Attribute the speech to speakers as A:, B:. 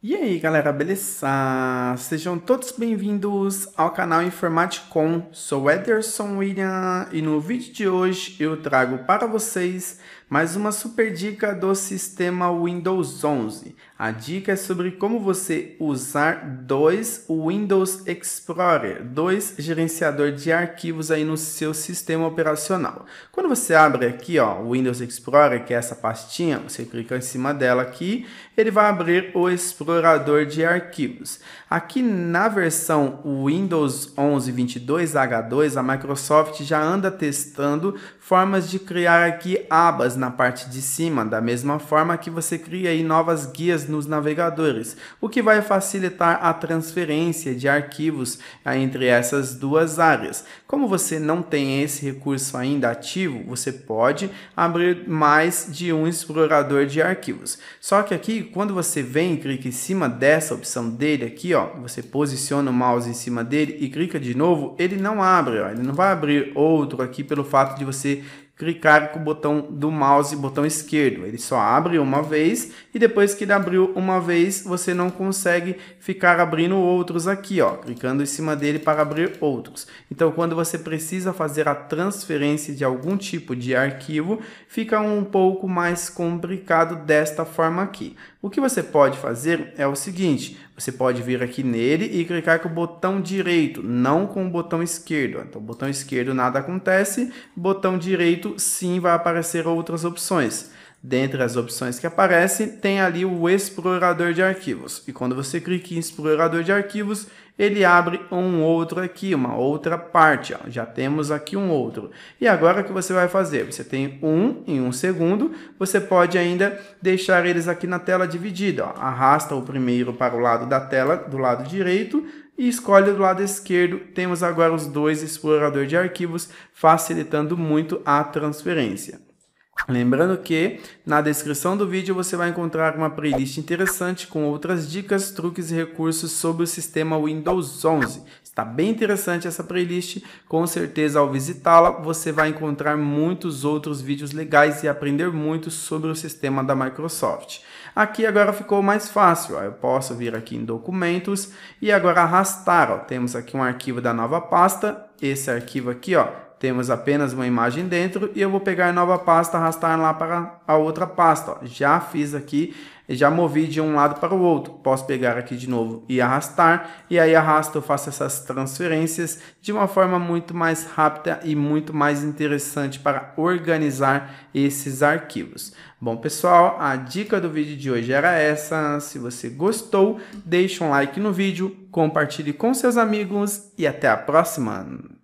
A: E aí galera, beleza? Sejam todos bem-vindos ao canal Informaticom, sou Ederson William e no vídeo de hoje eu trago para vocês mais uma super dica do sistema Windows 11. A dica é sobre como você usar dois Windows Explorer, dois gerenciador de arquivos aí no seu sistema operacional. Quando você abre aqui, ó, o Windows Explorer, que é essa pastinha, você clica em cima dela aqui, ele vai abrir o explorador de arquivos. Aqui na versão Windows 11 22 H2, a Microsoft já anda testando formas de criar aqui abas na parte de cima, da mesma forma que você cria aí novas guias nos navegadores, o que vai facilitar a transferência de arquivos ah, entre essas duas áreas. Como você não tem esse recurso ainda ativo, você pode abrir mais de um explorador de arquivos. Só que aqui, quando você vem e clica em cima dessa opção dele aqui, ó, você posiciona o mouse em cima dele e clica de novo, ele não abre, ó, ele não vai abrir outro aqui pelo fato de você clicar com o botão do mouse, botão esquerdo. Ele só abre uma vez e depois que ele abriu uma vez, você não consegue ficar abrindo outros aqui, ó, clicando em cima dele para abrir outros. Então, quando você precisa fazer a transferência de algum tipo de arquivo, fica um pouco mais complicado desta forma aqui. O que você pode fazer é o seguinte, você pode vir aqui nele e clicar com o botão direito, não com o botão esquerdo. Então, botão esquerdo nada acontece, botão direito sim vai aparecer outras opções. Dentre as opções que aparecem, tem ali o explorador de arquivos. E quando você clica em explorador de arquivos, ele abre um outro aqui, uma outra parte. Ó. Já temos aqui um outro. E agora o que você vai fazer? Você tem um em um segundo, você pode ainda deixar eles aqui na tela dividida. Ó. Arrasta o primeiro para o lado da tela, do lado direito, e escolhe do lado esquerdo. Temos agora os dois explorador de arquivos, facilitando muito a transferência. Lembrando que na descrição do vídeo você vai encontrar uma playlist interessante com outras dicas, truques e recursos sobre o sistema Windows 11. Está bem interessante essa playlist, com certeza ao visitá-la você vai encontrar muitos outros vídeos legais e aprender muito sobre o sistema da Microsoft. Aqui agora ficou mais fácil, eu posso vir aqui em documentos e agora arrastar, temos aqui um arquivo da nova pasta, esse arquivo aqui ó, temos apenas uma imagem dentro e eu vou pegar a nova pasta, arrastar lá para a outra pasta. Ó. Já fiz aqui, já movi de um lado para o outro. Posso pegar aqui de novo e arrastar, e aí arrasto, eu faço essas transferências de uma forma muito mais rápida e muito mais interessante para organizar esses arquivos. Bom, pessoal, a dica do vídeo de hoje era essa. Se você gostou, deixe um like no vídeo, compartilhe com seus amigos e até a próxima!